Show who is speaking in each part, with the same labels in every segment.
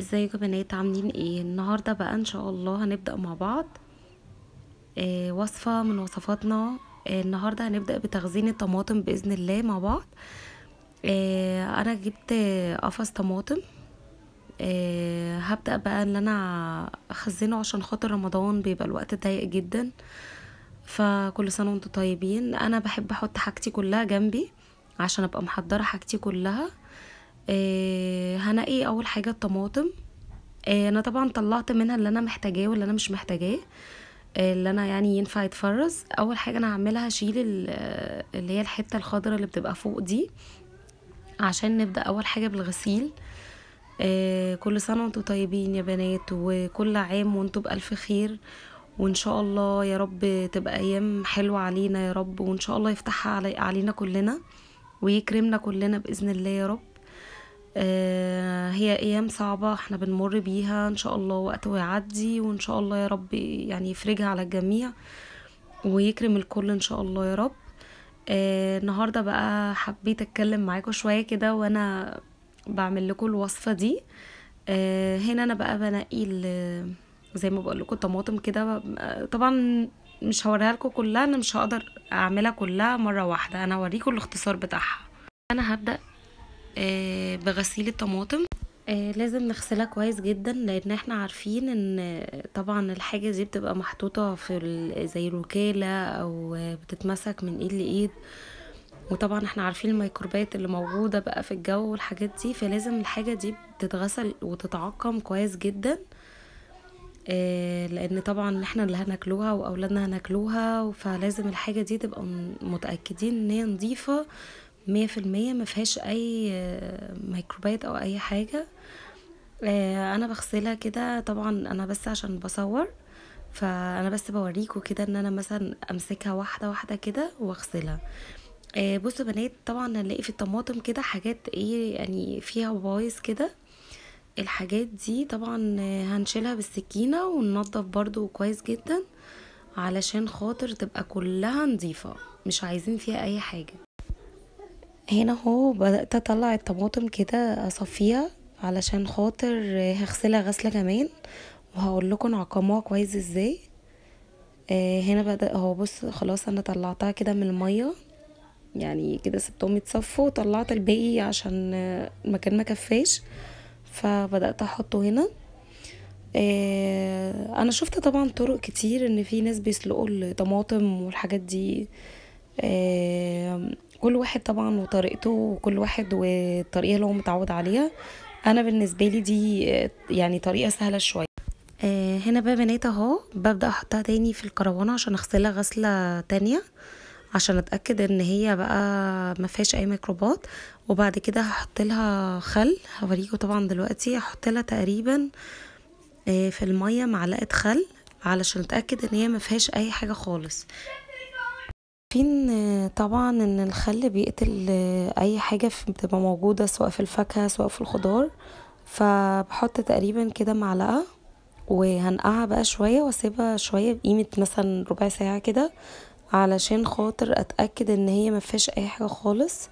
Speaker 1: ازيكم يا بنات عاملين ايه النهارده بقى ان شاء الله هنبدا مع بعض آه وصفه من وصفاتنا آه النهارده هنبدا بتخزين الطماطم باذن الله مع بعض آه انا جبت قفص طماطم آه هبدا بقى ان انا اخزنه عشان خاطر رمضان بيبقى الوقت ضيق جدا فكل سنه وانتم طيبين انا بحب احط حاجتي كلها جنبي عشان ابقى محضره حاجتي كلها آه، هنقي اول حاجه الطماطم آه، انا طبعا طلعت منها اللي انا محتاجاه واللي انا مش محتاجاه آه، اللي انا يعني ينفع يتفرز اول حاجه انا هعملها هشيل اللي هي الحته الخضراء اللي بتبقى فوق دي عشان نبدا اول حاجه بالغسيل كل سنه وانتم طيبين يا بنات وكل عام وانتم بالف خير وان شاء الله يا رب تبقى ايام حلوه علينا يا رب وان شاء الله يفتحها علي علينا كلنا ويكرمنا كلنا باذن الله يا رب آه، هي ايام صعبة احنا بنمر بيها ان شاء الله وقت ويعدي وان شاء الله يا رب يعني يفرجها على الجميع ويكرم الكل ان شاء الله يا رب آه، النهاردة بقى حبيت اتكلم معاكم شوية كده وانا بعمل لكم الوصفة دي آه، هنا انا بقى بنقي زي ما بقول لكم الطماطم كده طبعا مش هوريها لكم كلها انا مش هقدر اعملها كلها مرة واحدة انا هوريكم الاختصار بتاعها انا هبدأ آه، بغسيل الطماطم آه، لازم نغسلها كويس جدا لان احنا عارفين ان طبعا الحاجة دي بتبقى محطوطة في زي الوكالة او بتتمسك من ايد لايد وطبعا احنا عارفين الميكروبات اللي موجودة بقى في الجو والحاجات دي فلازم الحاجة دي تتغسل وتتعقم كويس جدا آه، لان طبعا احنا اللي هناكلوها واولادنا هناكلوها فلازم الحاجة دي تبقى متأكدين ان هي نظيفة مية في المية مفيهاش اي ميكروبات او اي حاجة آه، انا بغسلها كده طبعا انا بس عشان بصور فانا بس بوريكم كده ان انا مثلا امسكها واحده واحده كده واغسلها آه، بصوا بنات طبعا هنلاقي في الطماطم كده حاجات ايه يعني فيها بايظ كده الحاجات دي طبعا هنشيلها بالسكينه وننظف برضو كويس جدا علشان خاطر تبقى كلها نظيفه مش عايزين فيها اي حاجه هنا اهو بدأت اطلع الطماطم كده اصفيها علشان خاطر هغسلها غسلة كمان وهقول لكم عقموها كويس ازاي آه، هنا بدأ اهو بص خلاص انا طلعتها كده من المية يعني كده سبتهم يتصفوا وطلعت الباقي عشان المكان ما كفاش فبدأت احطه هنا آه، انا شفت طبعا طرق كتير ان في ناس بيسلقوا الطماطم والحاجات دي آه، كل واحد طبعا وطريقته وكل واحد والطريقه اللي هو متعود عليها انا بالنسبه لي دي يعني طريقه سهله شويه آه، هنا بقى بنات اهو ببدا احطها تاني في الكروانه عشان اغسلها غسله تانية عشان اتاكد ان هي بقى ما فيهاش اي ميكروبات وبعد كده هحط لها خل هوريكم طبعا دلوقتي هحط لها تقريبا آه، في الميه معلقه خل علشان اتاكد ان هي ما فيهاش اي حاجه خالص عارفين طبعا ان الخل بيقتل اي حاجة بتبقى موجودة سواء في الفاكهة سواء في الخضار فبحط تقريبا كده معلقة وهنقعها بقى شوية واسيبها شوية بقيمة مثلا ربع ساعة كده علشان خاطر اتأكد ان هي مفيهاش اي حاجة خالص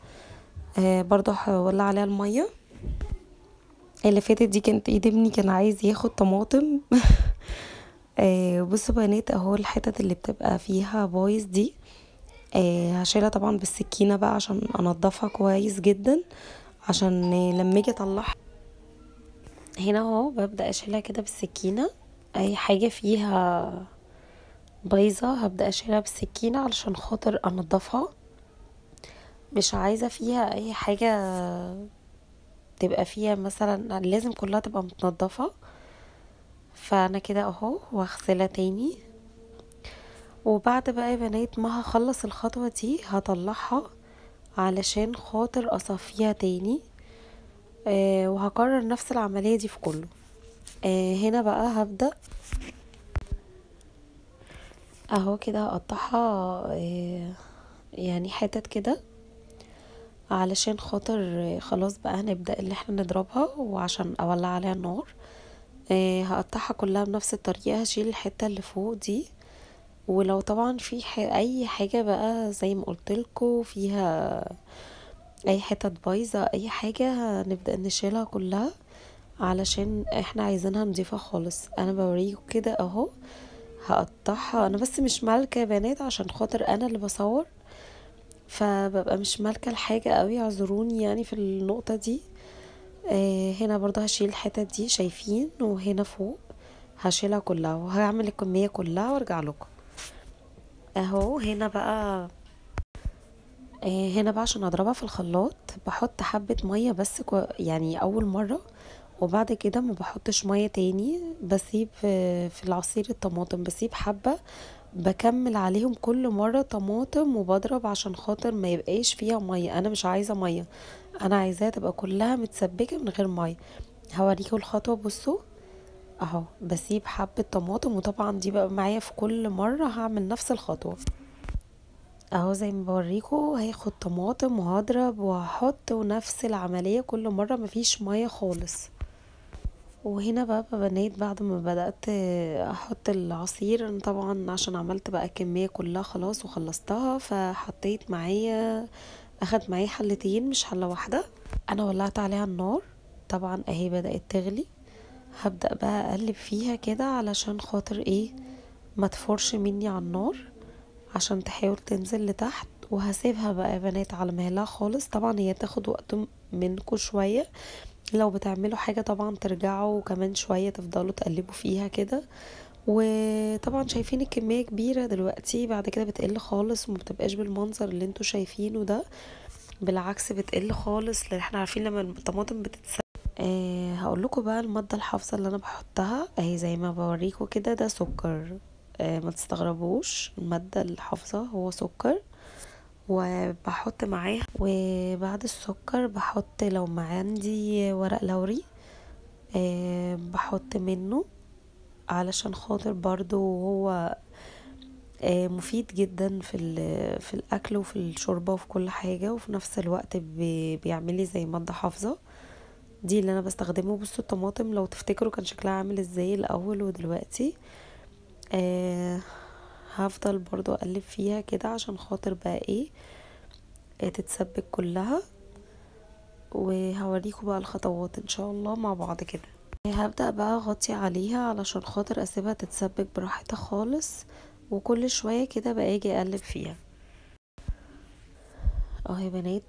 Speaker 1: آه، برضو هولع عليها المية اللي فاتت دي كانت ايد ابني كان عايز ياخد طماطم آه، بصوا بنات اهو الحتت اللي بتبقى فيها بايظ دي آه، هشيلها طبعا بالسكينه بقى عشان انضفها كويس جدا عشان لما اجي اطلعها هنا اهو ببدا اشيلها كده بالسكينه اي حاجه فيها بايظه هبدا اشيلها بالسكينه علشان خاطر انضفها مش عايزه فيها اي حاجه تبقى فيها مثلا لازم كلها تبقى متنضفه فانا كده اهو واغسلها تاني وبعد بقى يا بنات ما هخلص الخطوة دي هطلعها علشان خاطر اصفيها تاني آه وهكرر نفس العملية دي في كله آه هنا بقى هبدأ اهو كده هقطعها آه، يعني حتت كده علشان خاطر آه، خلاص بقى هنبدأ اللي احنا نضربها وعشان اولع عليها النار آه، هقطعها كلها بنفس الطريقة هشيل الحتة اللي فوق دي ولو طبعا في ح... اي حاجه بقى زي ما قلت فيها اي حتت بايظه اي حاجه هنبدا نشيلها كلها علشان احنا عايزينها نضيفه خالص انا بوريكم كده اهو هقطعها انا بس مش مالكه يا بنات عشان خاطر انا اللي بصور فببقى مش مالكه الحاجه قوي اعذروني يعني في النقطه دي آه هنا برضه هشيل الحتت دي شايفين وهنا فوق هشيلها كلها وهعمل الكميه كلها وارجع لكم اهو هنا بقى آه، هنا بقى عشان اضربها في الخلاط بحط حبة مية بس يعني اول مرة وبعد كده ما بحطش مية تاني بسيب في العصير الطماطم بسيب حبة بكمل عليهم كل مرة طماطم وبضرب عشان خاطر ما يبقاش فيها مية انا مش عايزة مية انا عايزاها تبقى كلها متسبكة من غير مية هوريكم الخطوة بصوا اهو بسيب حبة طماطم وطبعا دي بقى معايا في كل مرة هعمل نفس الخطوة اهو زي ما بوريكو هاخد طماطم وهضرب وهحط ونفس العملية كل مرة مفيش مية خالص وهنا بقى بنيت بعد ما بدأت احط العصير انا طبعا عشان عملت بقى كمية كلها خلاص وخلصتها فحطيت معايا اخد معايا حلتين مش حلة واحدة انا ولعت عليها النار طبعا اهي بدأت تغلي هبدأ بقى أقلب فيها كده علشان خاطر ايه ما تفرش مني على النار عشان تحاول تنزل لتحت وهسيبها بقى يا بنات على مهلها خالص طبعا هي تاخد وقت منكم شوية لو بتعملوا حاجة طبعا ترجعوا كمان شوية تفضلوا تقلبوا فيها كده وطبعا شايفين الكمية كبيرة دلوقتي بعد كده بتقل خالص ومبتبقاش بالمنظر اللي انتوا شايفينه ده بالعكس بتقل خالص لان احنا عارفين لما الطماطم بتتسلق آه هقول لكم بقى الماده الحافظه اللي انا بحطها اهي زي ما بوريكم كده ده سكر آه ما تستغربوش الماده الحافظه هو سكر وبحط معاها وبعد السكر بحط لو ما عندي ورق لوري آه بحط منه علشان خاطر برضو هو آه مفيد جدا في في الاكل وفي الشوربه وفي كل حاجه وفي نفس الوقت بيعملي زي ماده حافظه دي اللي انا بستخدمه بصوا الطماطم لو تفتكروا كان شكلها عامل ازاي الاول ودلوقتي آه هفضل برضو اقلب فيها كده عشان خاطر بقى ايه آه تتسبك كلها وهوريكم بقى الخطوات ان شاء الله مع بعض كده هبدأ بقى اغطي عليها علشان خاطر اسيبها تتسبك براحتها خالص وكل شوية كده باجي اقلب فيها اهي يا بنات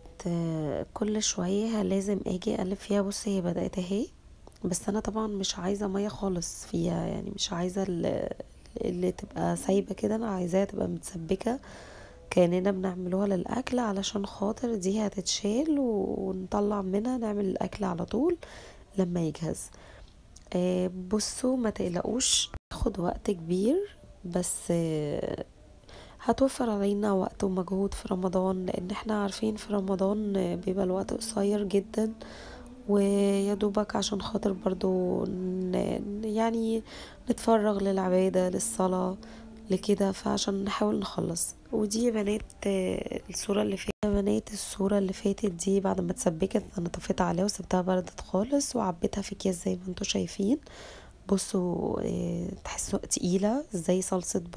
Speaker 1: كل شويه لازم اجي اقلب فيها بصي هي بدات اهي بس انا طبعا مش عايزه ميه خالص فيها يعني مش عايزه اللي, اللي تبقى سايبه كده انا عايزاها تبقى متسبكه كاننا بنعملوها للاكل علشان خاطر دي هتتشال ونطلع منها نعمل الاكل على طول لما يجهز آه، بصوا ما تقلقوش تاخد وقت كبير بس هتوفر علينا وقت ومجهود في رمضان لان احنا عارفين في رمضان بيبقى الوقت قصير جدا ويا دوبك عشان خاطر برضو يعني نتفرغ للعبادة للصلاة لكده فعشان نحاول نخلص ودي بنات الصورة اللي فاتت بنات الصورة اللي فاتت دي بعد ما اتسبكت انا طفيت عليها وسبتها بردت خالص وعبيتها في كيس زي ما انتوا شايفين بصوا آه، تحسوا تقيلة زي صلصة بر